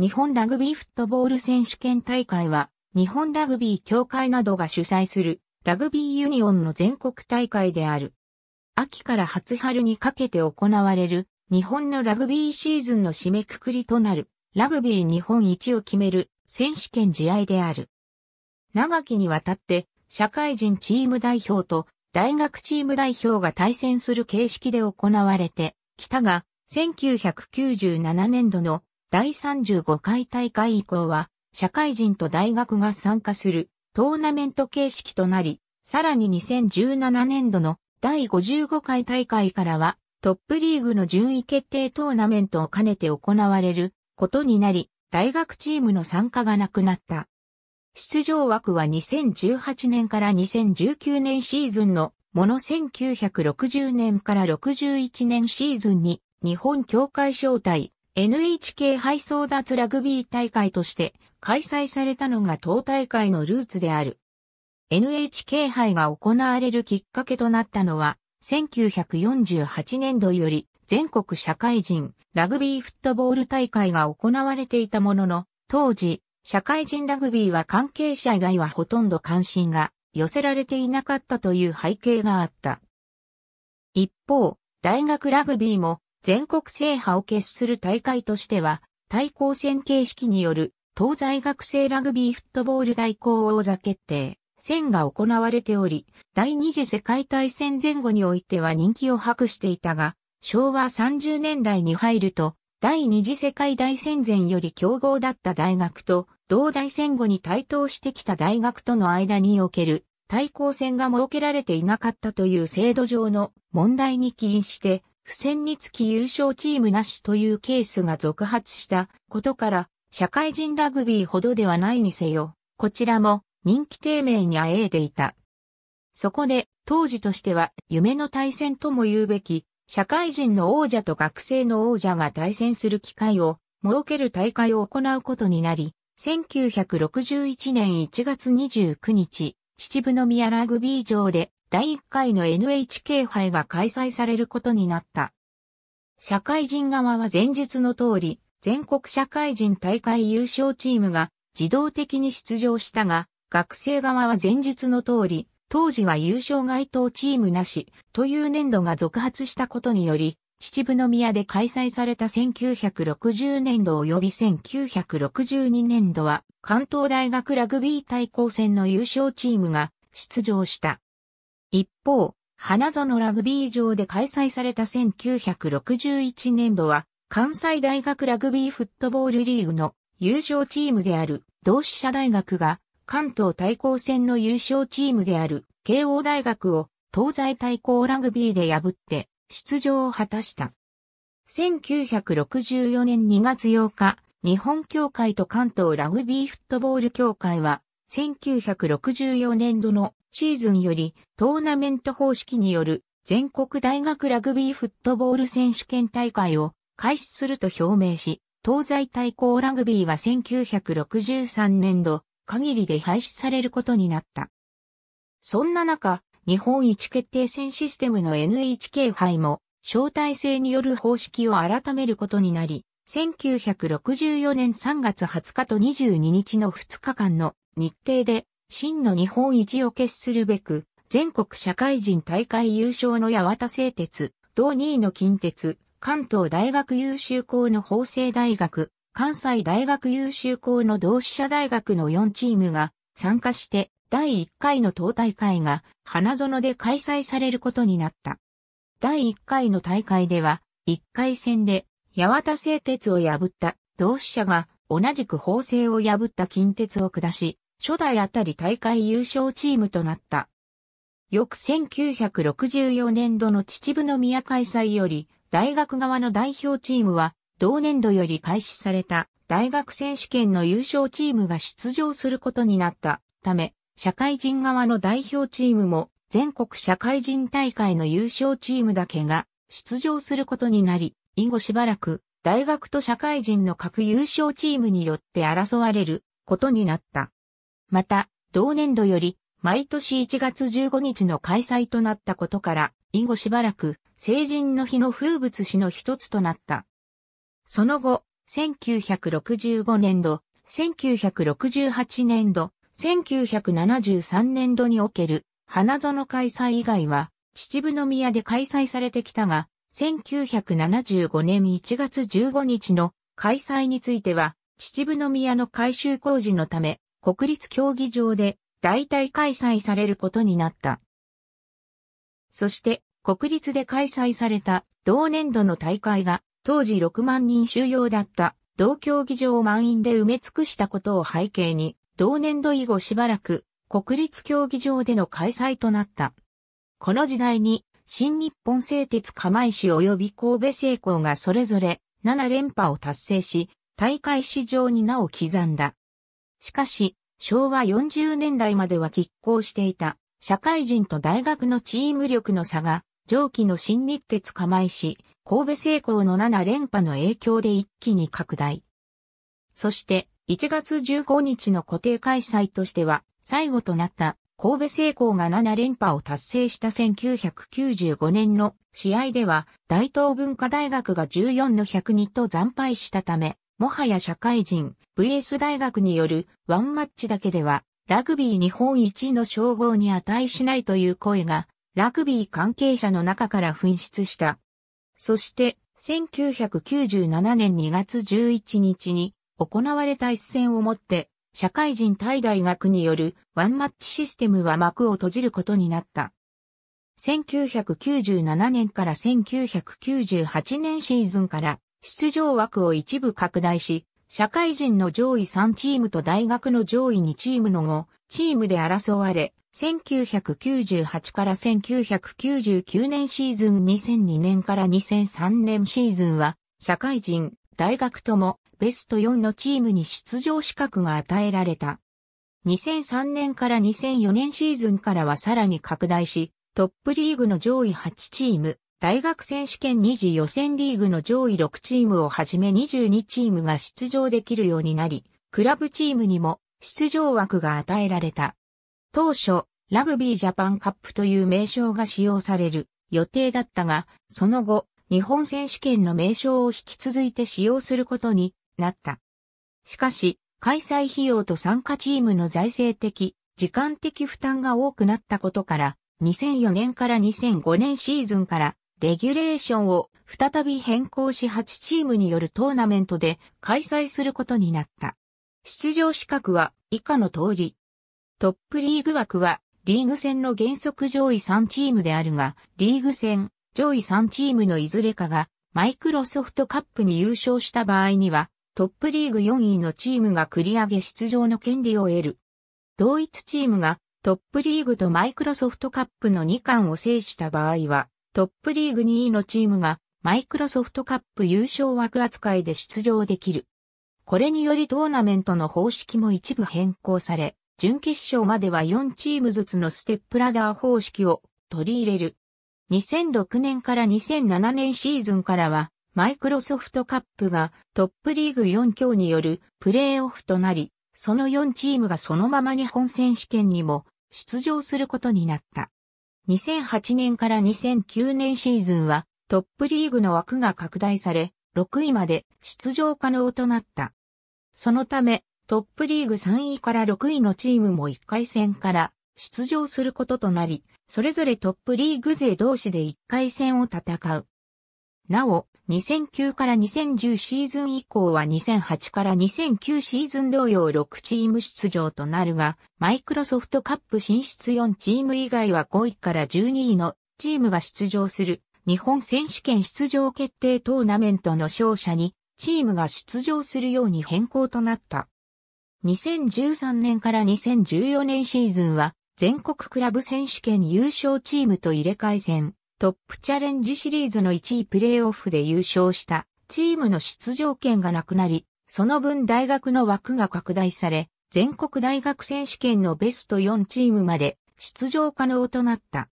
日本ラグビーフットボール選手権大会は、日本ラグビー協会などが主催するラグビーユニオンの全国大会である。秋から初春にかけて行われる日本のラグビーシーズンの締めくくりとなるラグビー日本一を決める選手権試合である。長きにわたって社会人チーム代表と大学チーム代表が対戦する形式で行われてきたが1997年度の第35回大会以降は、社会人と大学が参加するトーナメント形式となり、さらに2017年度の第55回大会からは、トップリーグの順位決定トーナメントを兼ねて行われることになり、大学チームの参加がなくなった。出場枠は2018年から2019年シーズンのもの1960年から61年シーズンに日本協会招待 NHK 配送脱ラグビー大会として開催されたのが当大会のルーツである。NHK 杯が行われるきっかけとなったのは、1948年度より全国社会人ラグビーフットボール大会が行われていたものの、当時、社会人ラグビーは関係者以外はほとんど関心が寄せられていなかったという背景があった。一方、大学ラグビーも全国制覇を決する大会としては、対抗戦形式による東西学生ラグビーフットボール代行王座決定戦が行われており、第二次世界大戦前後においては人気を博していたが、昭和30年代に入ると、第二次世界大戦前より強豪だった大学と、同大戦後に対等してきた大学との間における対抗戦が設けられていなかったという制度上の問題に起因して、不戦につき優勝チームなしというケースが続発したことから、社会人ラグビーほどではないにせよ、こちらも人気低迷にあえいでいた。そこで、当時としては夢の対戦とも言うべき、社会人の王者と学生の王者が対戦する機会を設ける大会を行うことになり、1961年1月29日、秩父宮ラグビー場で第1回の NHK 杯が開催されることになった。社会人側は前述の通り、全国社会人大会優勝チームが自動的に出場したが、学生側は前述の通り、当時は優勝該当チームなしという年度が続発したことにより、秩父宮で開催された1960年度及び1962年度は関東大学ラグビー対抗戦の優勝チームが出場した。一方、花園ラグビー場で開催された1961年度は、関西大学ラグビーフットボールリーグの優勝チームである同志社大学が関東対抗戦の優勝チームである慶応大学を東西対抗ラグビーで破って出場を果たした。1964年2月8日、日本協会と関東ラグビーフットボール協会は1964年度のシーズンよりトーナメント方式による全国大学ラグビーフットボール選手権大会を開始すると表明し、東西対抗ラグビーは1963年度限りで廃止されることになった。そんな中、日本一決定戦システムの NHK 杯も招待制による方式を改めることになり、1964年3月20日と22日の2日間の日程で真の日本一を決するべく、全国社会人大会優勝の八幡製鉄、同2位の近鉄、関東大学優秀校の法政大学、関西大学優秀校の同志社大学の4チームが参加して第1回の党大会が花園で開催されることになった。第1回の大会では、1回戦で八幡製鉄を破った同志社が同じく法政を破った近鉄を下し、初代あたり大会優勝チームとなった。翌1964年度の秩父宮開催より、大学側の代表チームは、同年度より開始された大学選手権の優勝チームが出場することになったため、社会人側の代表チームも全国社会人大会の優勝チームだけが出場することになり、以後しばらく大学と社会人の各優勝チームによって争われることになった。また、同年度より、毎年1月15日の開催となったことから、以後しばらく、成人の日の風物詩の一つとなった。その後、1965年度、1968年度、1973年度における花園開催以外は、秩父宮で開催されてきたが、1975年1月15日の開催については、秩父宮の改修工事のため、国立競技場で代替開催されることになった。そして国立で開催された同年度の大会が当時6万人収容だった同競技場を満員で埋め尽くしたことを背景に同年度以後しばらく国立競技場での開催となった。この時代に新日本製鉄釜石及び神戸製鋼がそれぞれ7連覇を達成し大会史上に名を刻んだ。しかし、昭和40年代までは拮抗していた社会人と大学のチーム力の差が上記の新日鉄釜石、神戸成功の7連覇の影響で一気に拡大。そして1月15日の固定開催としては最後となった神戸成功が7連覇を達成した1995年の試合では大東文化大学が14の102と惨敗したためもはや社会人、VS 大学によるワンマッチだけでは、ラグビー日本一の称号に値しないという声が、ラグビー関係者の中から噴出した。そして、1997年2月11日に行われた一戦をもって、社会人対大学によるワンマッチシステムは幕を閉じることになった。1997年から1998年シーズンから出場枠を一部拡大し、社会人の上位3チームと大学の上位2チームの5チームで争われ、1998から1999年シーズン2002年から2003年シーズンは、社会人、大学ともベスト4のチームに出場資格が与えられた。2003年から2004年シーズンからはさらに拡大し、トップリーグの上位8チーム、大学選手権2次予選リーグの上位6チームをはじめ22チームが出場できるようになり、クラブチームにも出場枠が与えられた。当初、ラグビージャパンカップという名称が使用される予定だったが、その後、日本選手権の名称を引き続いて使用することになった。しかし、開催費用と参加チームの財政的、時間的負担が多くなったことから、2004年から2005年シーズンからレギュレーションを再び変更し8チームによるトーナメントで開催することになった。出場資格は以下の通り。トップリーグ枠はリーグ戦の原則上位3チームであるが、リーグ戦上位3チームのいずれかがマイクロソフトカップに優勝した場合には、トップリーグ4位のチームが繰り上げ出場の権利を得る。同一チームがトップリーグとマイクロソフトカップの2冠を制した場合は、トップリーグ2位のチームがマイクロソフトカップ優勝枠扱いで出場できる。これによりトーナメントの方式も一部変更され、準決勝までは4チームずつのステップラダー方式を取り入れる。2006年から2007年シーズンからは、マイクロソフトカップがトップリーグ4強によるプレーオフとなり、その4チームがそのまま日本選手権にも出場することになった。2008年から2009年シーズンはトップリーグの枠が拡大され、6位まで出場可能となった。そのため、トップリーグ3位から6位のチームも1回戦から出場することとなり、それぞれトップリーグ勢同士で1回戦を戦う。なお、2009から2010シーズン以降は2008から2009シーズン同様6チーム出場となるが、マイクロソフトカップ進出4チーム以外は5位から12位のチームが出場する日本選手権出場決定トーナメントの勝者にチームが出場するように変更となった。2013年から2014年シーズンは全国クラブ選手権優勝チームと入れ替え戦。トップチャレンジシリーズの1位プレーオフで優勝したチームの出場権がなくなり、その分大学の枠が拡大され、全国大学選手権のベスト4チームまで出場可能となった。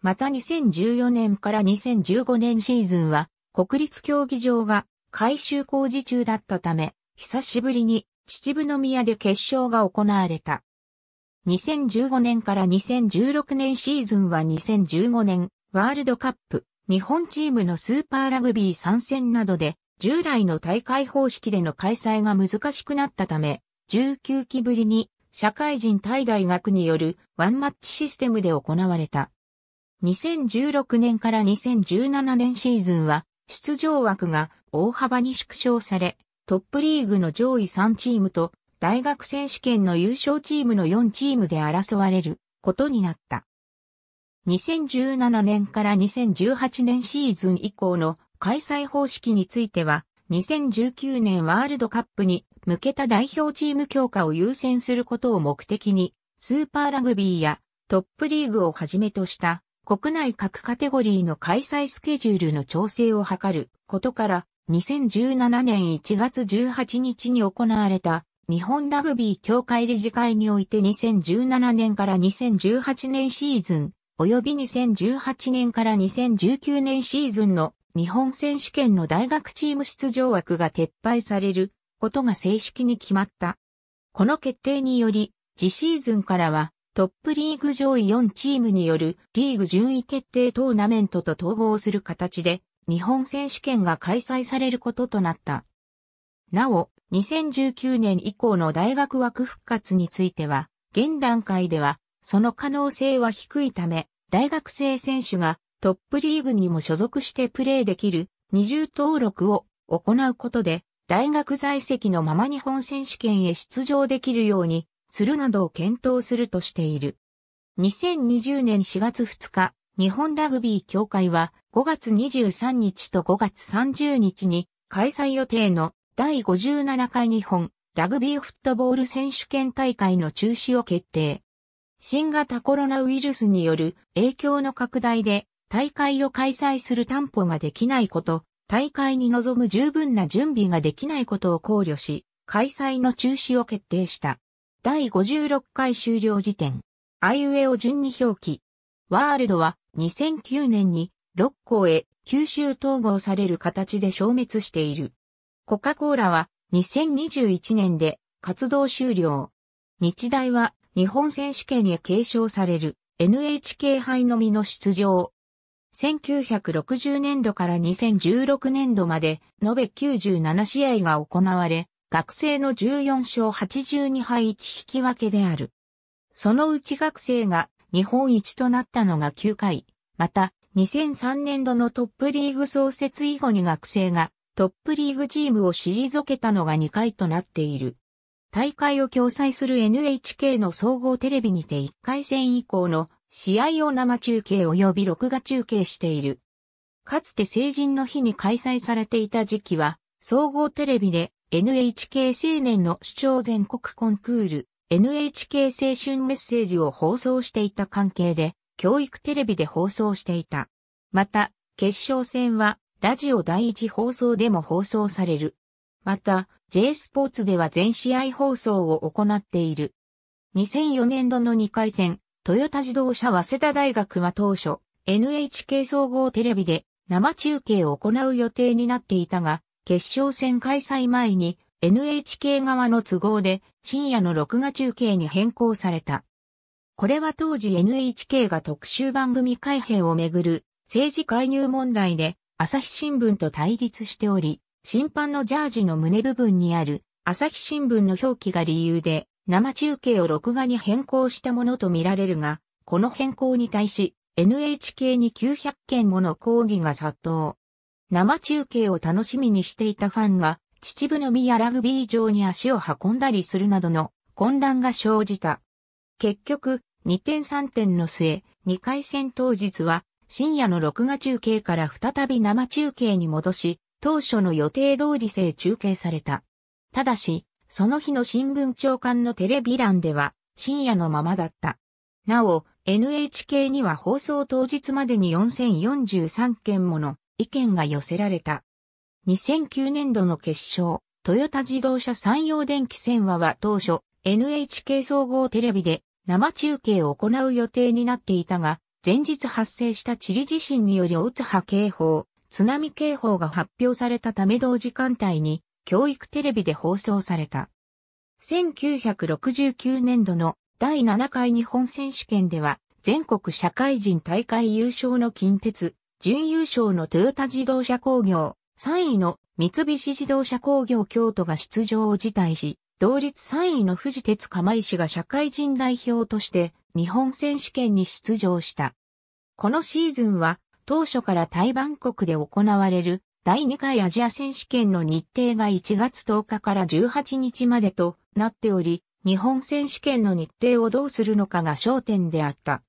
また2014年から2015年シーズンは国立競技場が改修工事中だったため、久しぶりに秩父宮で決勝が行われた。2015年から2016年シーズンは2015年ワールドカップ、日本チームのスーパーラグビー参戦などで、従来の大会方式での開催が難しくなったため、19期ぶりに社会人対大学によるワンマッチシステムで行われた。2016年から2017年シーズンは出場枠が大幅に縮小され、トップリーグの上位3チームと大学選手権の優勝チームの4チームで争われることになった。2017年から2018年シーズン以降の開催方式については、2019年ワールドカップに向けた代表チーム強化を優先することを目的に、スーパーラグビーやトップリーグをはじめとした国内各カテゴリーの開催スケジュールの調整を図ることから、2017年1月18日に行われた日本ラグビー協会理事会において2017年から2018年シーズン及び2018年から2019年シーズンの日本選手権の大学チーム出場枠が撤廃されることが正式に決まった。この決定により、次シーズンからはトップリーグ上位4チームによるリーグ順位決定トーナメントと統合する形で日本選手権が開催されることとなった。なお、2019年以降の大学枠復活については、現段階ではその可能性は低いため、大学生選手がトップリーグにも所属してプレーできる二重登録を行うことで、大学在籍のまま日本選手権へ出場できるようにするなどを検討するとしている。2020年4月2日、日本ラグビー協会は5月23日と5月30日に開催予定の第57回日本ラグビーフットボール選手権大会の中止を決定。新型コロナウイルスによる影響の拡大で大会を開催する担保ができないこと、大会に臨む十分な準備ができないことを考慮し、開催の中止を決定した。第56回終了時点。あいうえを順に表記。ワールドは2009年に6校へ吸収統合される形で消滅している。コカ・コーラは2021年で活動終了。日大は日本選手権へ継承される NHK 杯のみの出場。1960年度から2016年度まで延べ97試合が行われ、学生の14勝82敗1引き分けである。そのうち学生が日本一となったのが9回、また2003年度のトップリーグ創設以後に学生がトップリーグチームを退けたのが2回となっている。大会を共催する NHK の総合テレビにて1回戦以降の試合を生中継及び録画中継している。かつて成人の日に開催されていた時期は、総合テレビで NHK 青年の主張全国コンクール、NHK 青春メッセージを放送していた関係で、教育テレビで放送していた。また、決勝戦は、ラジオ第一放送でも放送される。また、J スポーツでは全試合放送を行っている。2004年度の2回戦、トヨタ自動車早稲田大学は当初、NHK 総合テレビで生中継を行う予定になっていたが、決勝戦開催前に NHK 側の都合で深夜の録画中継に変更された。これは当時 NHK が特集番組改編をめぐる政治介入問題で朝日新聞と対立しており、審判のジャージの胸部分にある朝日新聞の表記が理由で生中継を録画に変更したものとみられるが、この変更に対し NHK に900件もの抗議が殺到。生中継を楽しみにしていたファンが秩父の宮ラグビー場に足を運んだりするなどの混乱が生じた。結局、2点3点の末、2回戦当日は深夜の録画中継から再び生中継に戻し、当初の予定通り制中継された。ただし、その日の新聞長官のテレビ欄では深夜のままだった。なお、NHK には放送当日までに4043件もの意見が寄せられた。2009年度の決勝、トヨタ自動車山陽電気線話は当初 NHK 総合テレビで生中継を行う予定になっていたが、前日発生したチリ地震により大津波警報、津波警報が発表されたため同時間帯に教育テレビで放送された。1969年度の第7回日本選手権では全国社会人大会優勝の近鉄、準優勝のトヨタ自動車工業、3位の三菱自動車工業京都が出場を辞退し、同率3位の富士鉄釜石が社会人代表として日本選手権に出場した。このシーズンは当初から台湾国で行われる第2回アジア選手権の日程が1月10日から18日までとなっており、日本選手権の日程をどうするのかが焦点であった。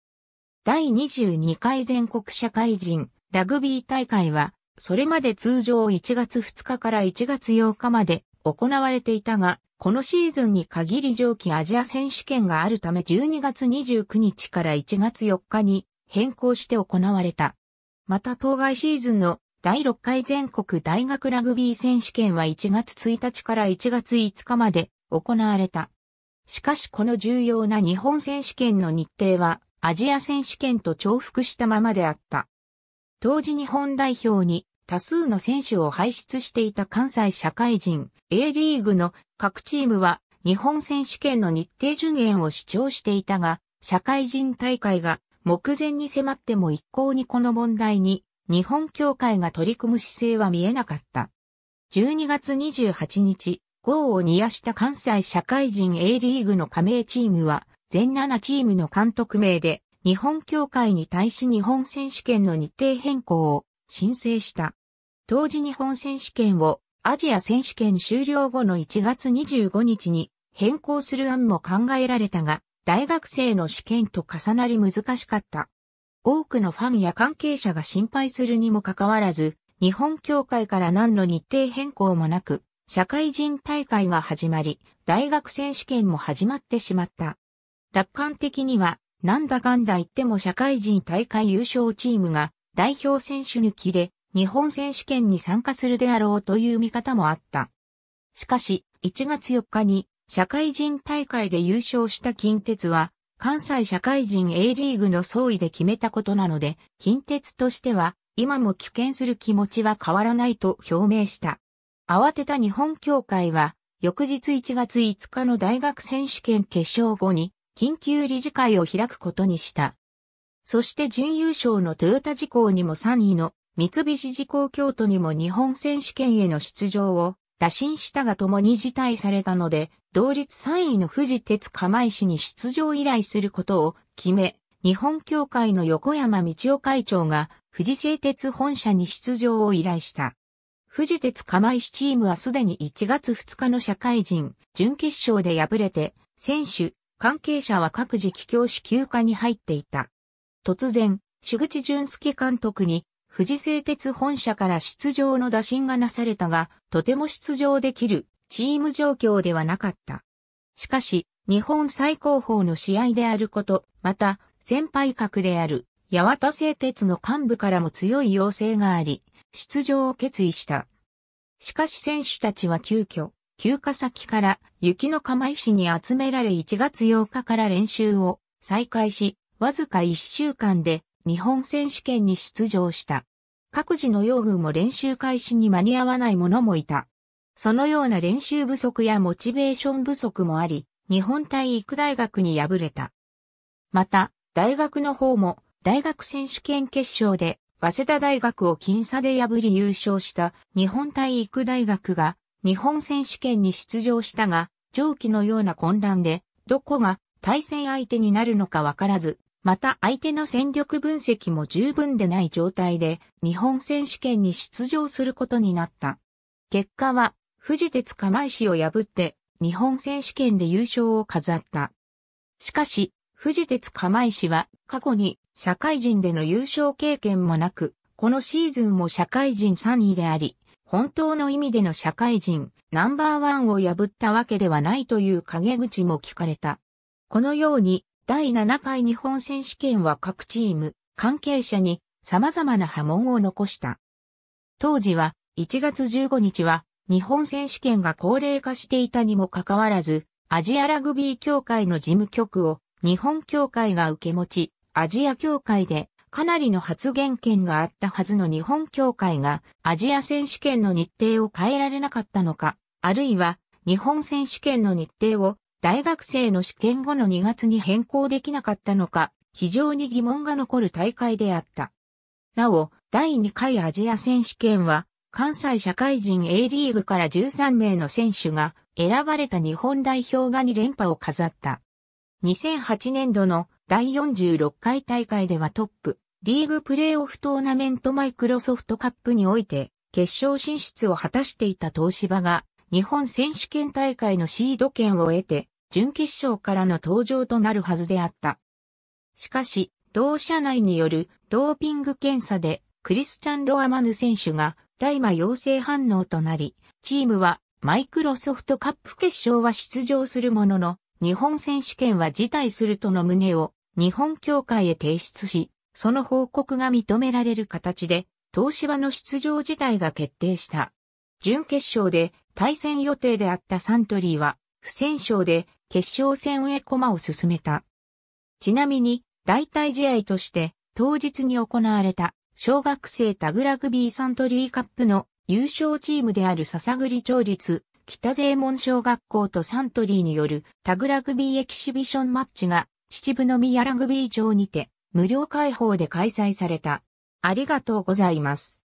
第22回全国社会人ラグビー大会は、それまで通常1月2日から1月8日まで行われていたが、このシーズンに限り上記アジア選手権があるため12月29日から1月4日に変更して行われた。また当該シーズンの第6回全国大学ラグビー選手権は1月1日から1月5日まで行われた。しかしこの重要な日本選手権の日程はアジア選手権と重複したままであった。当時日本代表に多数の選手を輩出していた関西社会人 A リーグの各チームは日本選手権の日程順延を主張していたが、社会人大会が目前に迫っても一向にこの問題に日本協会が取り組む姿勢は見えなかった。12月28日、号を煮やした関西社会人 A リーグの加盟チームは、全7チームの監督名で、日本協会に対し日本選手権の日程変更を申請した。当時日本選手権をアジア選手権終了後の1月25日に変更する案も考えられたが、大学生の試験と重なり難しかった。多くのファンや関係者が心配するにもかかわらず、日本協会から何の日程変更もなく、社会人大会が始まり、大学選手権も始まってしまった。楽観的には、なんだかんだ言っても社会人大会優勝チームが代表選手抜きで日本選手権に参加するであろうという見方もあった。しかし、1月4日に社会人大会で優勝した近鉄は、関西社会人 A リーグの総意で決めたことなので、近鉄としては、今も棄権する気持ちは変わらないと表明した。慌てた日本協会は、翌日1月5日の大学選手権決勝後に、緊急理事会を開くことにした。そして準優勝のトヨタ事項にも3位の三菱事項京都にも日本選手権への出場を打診したが共に辞退されたので、同率3位の富士鉄釜石に出場依頼することを決め、日本協会の横山道夫会長が富士製鉄本社に出場を依頼した。富士鉄釜石チームはすでに1月2日の社会人、準決勝で敗れて、選手、関係者は各自帰郷し休暇に入っていた。突然、主口淳介監督に、富士製鉄本社から出場の打診がなされたが、とても出場できるチーム状況ではなかった。しかし、日本最高峰の試合であること、また、先輩格である、八幡製鉄の幹部からも強い要請があり、出場を決意した。しかし選手たちは急遽、休暇先から雪の釜石に集められ1月8日から練習を再開し、わずか1週間で日本選手権に出場した。各自の用具も練習開始に間に合わない者もいた。そのような練習不足やモチベーション不足もあり、日本体育大学に敗れた。また、大学の方も、大学選手権決勝で、早稲田大学を僅差で破り優勝した日本体育大学が、日本選手権に出場したが、上記のような混乱で、どこが対戦相手になるのかわからず、また相手の戦力分析も十分でない状態で、日本選手権に出場することになった。結果は、富士鉄釜石を破って日本選手権で優勝を飾った。しかし、富士鉄釜石は過去に社会人での優勝経験もなく、このシーズンも社会人3位であり、本当の意味での社会人ナンバーワンを破ったわけではないという陰口も聞かれた。このように第7回日本選手権は各チーム、関係者に様々な波紋を残した。当時は1月15日は日本選手権が高齢化していたにもかかわらず、アジアラグビー協会の事務局を日本協会が受け持ち、アジア協会でかなりの発言権があったはずの日本協会がアジア選手権の日程を変えられなかったのか、あるいは日本選手権の日程を大学生の試験後の2月に変更できなかったのか、非常に疑問が残る大会であった。なお、第2回アジア選手権は関西社会人 A リーグから13名の選手が選ばれた日本代表が2連覇を飾った。2008年度の第46回大会ではトップ、リーグプレイオフトーナメントマイクロソフトカップにおいて決勝進出を果たしていた東芝が日本選手権大会のシード権を得て準決勝からの登場となるはずであった。しかし、同社内によるドーピング検査でクリスチャン・ロアマヌ選手が大麻陽性反応となり、チームはマイクロソフトカップ決勝は出場するものの、日本選手権は辞退するとの旨を日本協会へ提出し、その報告が認められる形で、東芝の出場自体が決定した。準決勝で対戦予定であったサントリーは、不戦勝で決勝戦へ駒を進めた。ちなみに、代替試合として当日に行われた小学生タグラグビーサントリーカップの優勝チームである笹栗町立北税門小学校とサントリーによるタグラグビーエキシビションマッチが秩父宮ラグビー場にて無料開放で開催された。ありがとうございます。